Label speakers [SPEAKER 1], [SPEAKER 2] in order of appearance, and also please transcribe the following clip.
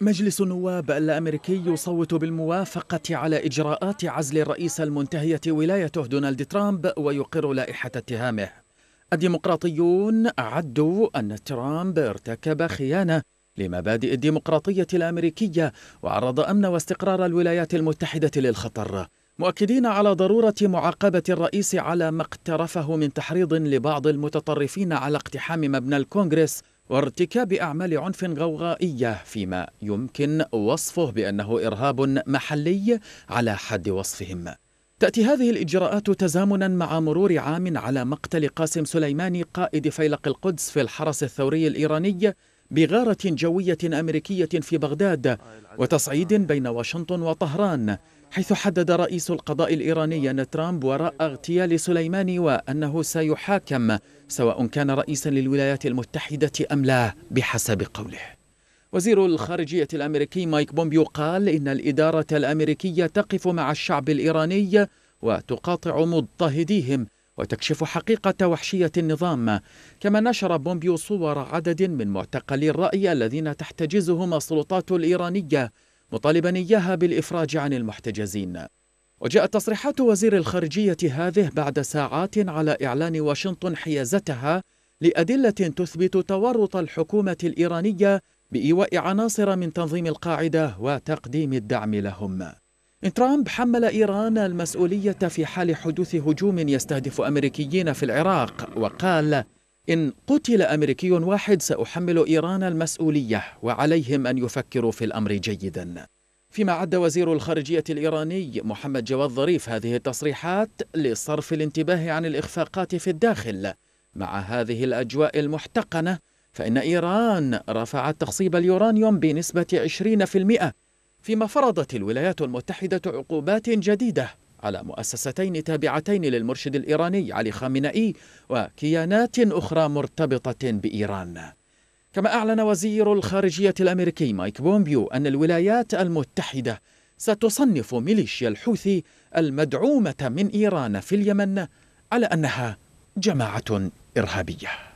[SPEAKER 1] مجلس النواب الامريكي يصوت بالموافقه على اجراءات عزل الرئيس المنتهيه ولايته دونالد ترامب ويقر لائحه اتهامه الديمقراطيون اعدوا ان ترامب ارتكب خيانه لمبادئ الديمقراطيه الامريكيه وعرض امن واستقرار الولايات المتحده للخطر مؤكدين على ضروره معاقبه الرئيس على ما اقترفه من تحريض لبعض المتطرفين على اقتحام مبنى الكونغرس وارتكاب أعمال عنف غوغائية فيما يمكن وصفه بأنه إرهاب محلي على حد وصفهم تأتي هذه الإجراءات تزامنا مع مرور عام على مقتل قاسم سليماني قائد فيلق القدس في الحرس الثوري الإيراني بغارة جوية أمريكية في بغداد وتصعيد بين واشنطن وطهران حيث حدد رئيس القضاء الإيراني أن ترامب وراء اغتيال سليماني وأنه سيحاكم سواء كان رئيسا للولايات المتحدة أم لا بحسب قوله وزير الخارجية الأمريكي مايك بومبيو قال إن الإدارة الأمريكية تقف مع الشعب الإيراني وتقاطع مضطهديهم وتكشف حقيقة وحشية النظام كما نشر بومبيو صور عدد من معتقلي الرأي الذين تحتجزهم السلطات الإيرانية مطالبا إياها بالإفراج عن المحتجزين وجاءت تصريحات وزير الخارجية هذه بعد ساعات على إعلان واشنطن حيازتها لأدلة تثبت تورط الحكومة الإيرانية بإيواء عناصر من تنظيم القاعدة وتقديم الدعم لهم ترامب حمل إيران المسؤولية في حال حدوث هجوم يستهدف أمريكيين في العراق وقال إن قتل أمريكي واحد سأحمل إيران المسؤولية وعليهم أن يفكروا في الأمر جيدا فيما عد وزير الخارجية الإيراني محمد جواد ظريف هذه التصريحات لصرف الانتباه عن الإخفاقات في الداخل مع هذه الأجواء المحتقنة فإن إيران رفعت تخصيب اليورانيوم بنسبة 20% فيما فرضت الولايات المتحدة عقوبات جديدة على مؤسستين تابعتين للمرشد الإيراني علي خامنئي وكيانات أخرى مرتبطة بإيران كما أعلن وزير الخارجية الأمريكي مايك بومبيو أن الولايات المتحدة ستصنف ميليشيا الحوثي المدعومة من إيران في اليمن على أنها جماعة إرهابية